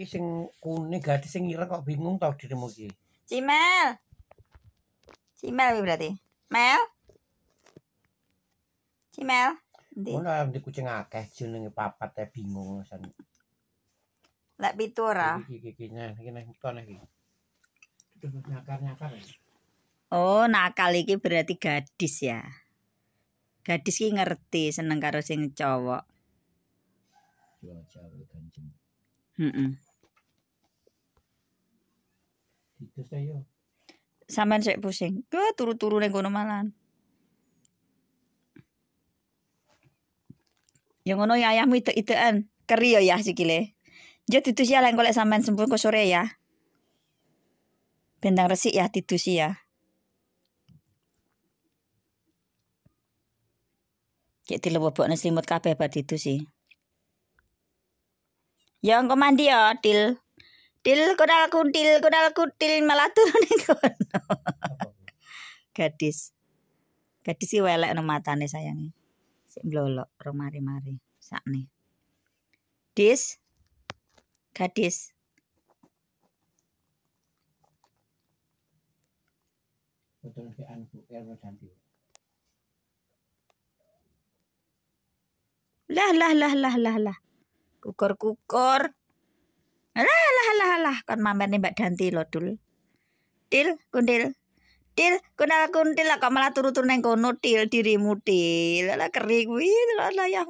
iki sing kuning gadis sing ireng kok bingung tau dirimu iki. Cimel. Cimel berarti. Mel. Cimel. Ndi. Ngono di kucing akeh jenenge papat teh bingung san. Lek pitu ora. Iki iki nah iki nek kon iki. Nyakar-nyakar. Ya? Oh, nakal iki berarti gadis ya. Gadis ki ngerti seneng karo sing cowok. Heeh. Mm -mm. Itu saya. sik pusing. Ke turu-turu ning kono malan. Ya ngono ya ayahmu itu itean Keri ya ya sikile. Jadi titus ya lain golek sampean sembuh ke sore ya. Bentang resik ya titus ya. Cek dilebokne nasi kabeh bad titus sih. Yang engko mandi ya, Til. Til kodal kuntil, kodal kuntil malah turun kono. Gadis. Gadis iki welek no matane sayange. Sik mblolok ro mari-mari sakne. Dis. Gadis. Lah lah lah lah lah lah. kukur kukur Alah, alah, alah, alah, kon nih Mbak Danti lo Dul. Dil, kundil. Dil, kundil, kundil lah kok malah turu-turu neng kono, Dil, dirimu, Dil. Alah kering. Wih, alah ya.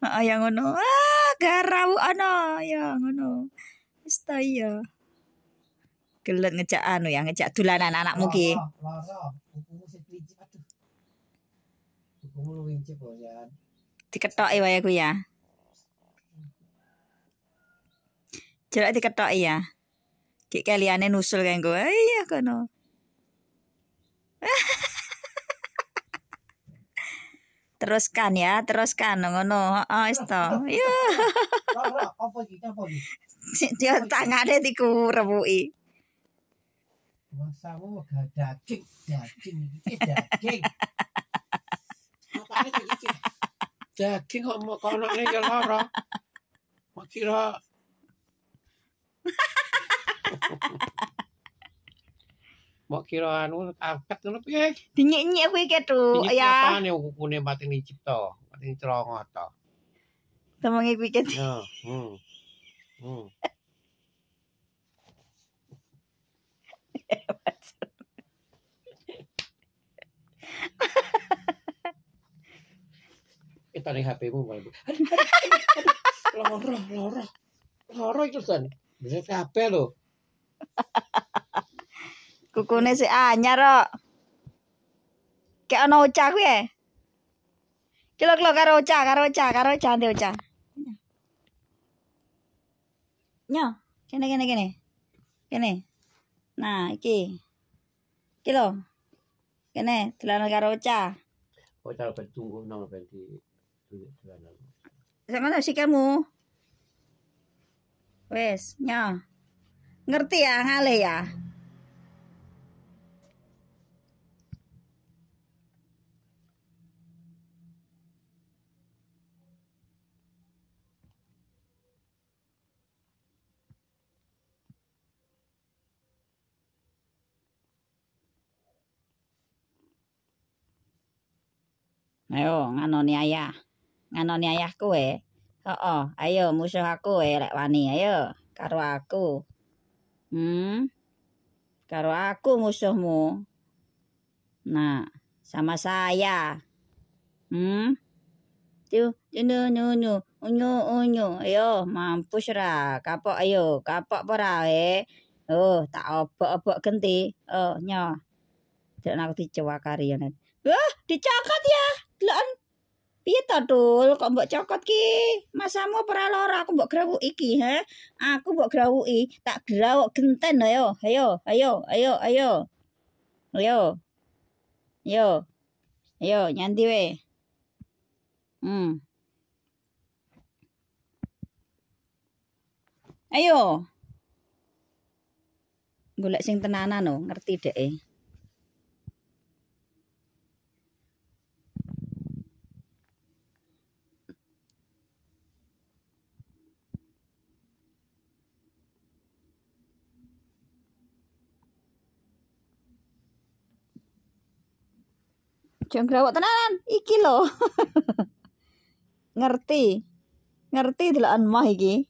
Ah, yang ngono. Ah, garawu ano, ya ngono. Wis iya. Gelet ngejak anu ya, ngejak dulanan anakmu ki. Diketok ya e ya. Jelek diketok ya. Kik kaliane nusul kan gue. Iya kono. teruskan ya, teruskan ngono. Oh, isto. Iya. Dia tangane dikurebuki. Masamu gak daging, daging, daging. Daging kok mau kono ya lara. Kira Mbok kira anu angkat ngono piye? Dinyik-nyik kuwi ketu. Ya. Apane kukune batin cipta, batin crongo to. Temengi kuwi ketu. Ya, hmm. Hmm. Kita nih HP-mu, Loro, loro. Loro itu sana. Bisa kabeh lho. Kukune sik anyar kok. Kayak ono uca gue eh? ya. Kilo kilo karo uca karo uca karo uca ndi uca Nyo, kene kene kene. Kene. Nah, iki. Kilo. Kene dolan karo uca Ocah oh, ben tunggu nang ben di dolan. Sampeyan sikilmu. Wes, nyo. Ngerti ya, ngale ya. Ayo, nganoni ayah. Nganoni ayah kowe. Eh. Oh, Oh, ayo musuh aku eh lek wani ayo karo aku. Hmm. Karo aku musuhmu. Nah, sama saya. Hmm. Tuh, nu nu nu, unyu unyu. Ayo mampus ra, kapok ayo, kapok pora eh. Oh, tak obok-obok genti. Oh, nyo. tidak aku dicewa karian. Ya, Wah, dicakat ya. Lan Piye to, Kok mbok cokot ki? Masamu ora lara aku mbok grawuki iki, ha? Aku mbok grawuki, tak grawok genten ayo, ayo, ayo, ayo, ayo. Ayo. Yo. ayo, nyandi we. Hmm. Ayo. Golek sing tenanan no, ngerti deke. Eh. Aja ngrawak tenanan, iki lo Ngerti. Ngerti delokan mah iki.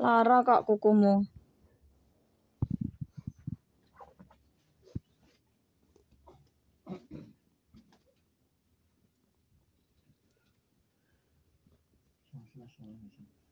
Lara kok kukumu.